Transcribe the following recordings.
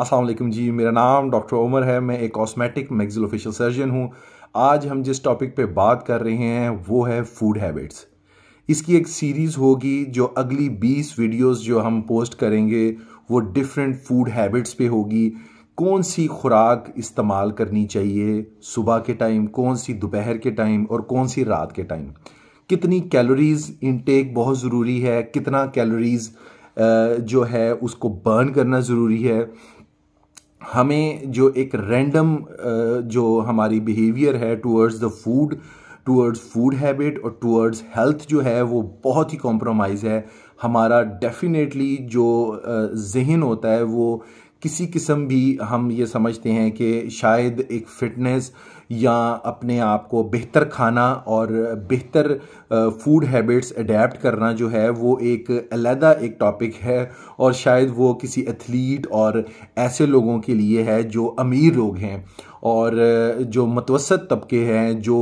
असलम जी मेरा नाम डॉक्टर उमर है मैं एक कॉस्मेटिक मैग्जिलोफेशियल सर्जन हूँ आज हम जिस टॉपिक पे बात कर रहे हैं वो है फूड हैबिट्स इसकी एक सीरीज़ होगी जो अगली 20 वीडियोस जो हम पोस्ट करेंगे वो डिफरेंट फूड हैबिट्स पे होगी कौन सी खुराक इस्तेमाल करनी चाहिए सुबह के टाइम कौन सी दोपहर के टाइम और कौन सी रात के टाइम कितनी कैलोरीज़ इनटेक बहुत ज़रूरी है कितना कैलोरीज़ जो है उसको बर्न करना ज़रूरी है हमें जो एक रैंडम जो हमारी बिहेवियर है towards the food towards food habit और टूवर्ड्स हेल्थ जो है वो बहुत ही कॉम्प्रोमाइज़ है हमारा डेफिनेटली जो जहन होता है वो किसी किस्म भी हम ये समझते हैं कि शायद एक फ़िटनेस या अपने आप को बेहतर खाना और बेहतर फूड हैबिट्स अडेप्ट करना जो है वो एक अलहदा एक टॉपिक है और शायद वो किसी एथलीट और ऐसे लोगों के लिए है जो अमीर लोग हैं और जो मतवसत तबके हैं जो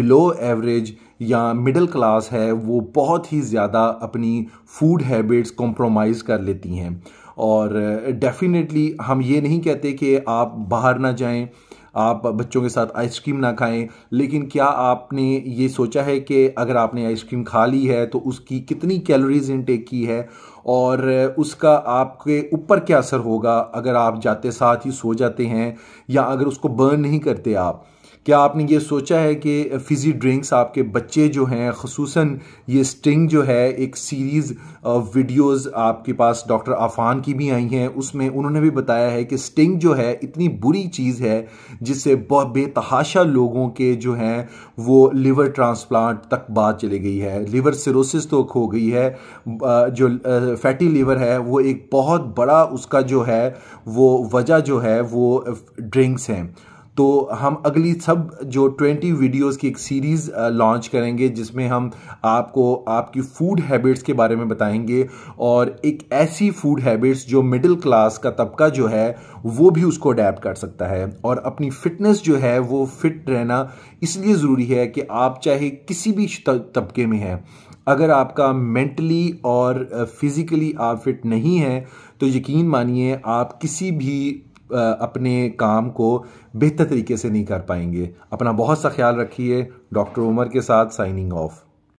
बिलो एवरेज या मिडिल क्लास है वो बहुत ही ज़्यादा अपनी फूड हैबिट्स कॉम्प्रोमाइज़ कर लेती हैं और डेफिनेटली uh, हम ये नहीं कहते कि आप बाहर ना जाएं आप बच्चों के साथ आइसक्रीम ना खाएं लेकिन क्या आपने ये सोचा है कि अगर आपने आइसक्रीम खा ली है तो उसकी कितनी कैलोरीज इनटेक की है और uh, उसका आपके ऊपर क्या असर होगा अगर आप जाते साथ ही सो जाते हैं या अगर उसको बर्न नहीं करते आप क्या आपने ये सोचा है कि फिज़ी ड्रिंक्स आपके बच्चे जो हैं खसूस ये स्टिंग जो है एक सीरीज़ वीडियोस आपके पास डॉक्टर आफान की भी आई हैं उसमें उन्होंने भी बताया है कि स्टिंग जो है इतनी बुरी चीज़ है जिससे बहुत बेतहाशा लोगों के जो हैं वो लिवर ट्रांसप्लांट तक बात चली गई है लिवर सिरोसिस तो हो गई है जो फैटी लिवर है वो एक बहुत बड़ा उसका जो है वो वजह जो है वो ड्रिंक्स हैं तो हम अगली सब जो 20 वीडियोस की एक सीरीज़ लॉन्च करेंगे जिसमें हम आपको आपकी फ़ूड हैबिट्स के बारे में बताएंगे और एक ऐसी फ़ूड हैबिट्स जो मिडिल क्लास का तबका जो है वो भी उसको अडेप्ट कर सकता है और अपनी फ़िटनेस जो है वो फिट रहना इसलिए ज़रूरी है कि आप चाहे किसी भी तबके में हैं अगर आपका मेंटली और फिज़िकली आप फिट नहीं हैं तो यकीन मानिए आप किसी भी अपने काम को बेहतर तरीके से नहीं कर पाएंगे अपना बहुत सा ख्याल रखिए डॉक्टर उमर के साथ साइनिंग ऑफ़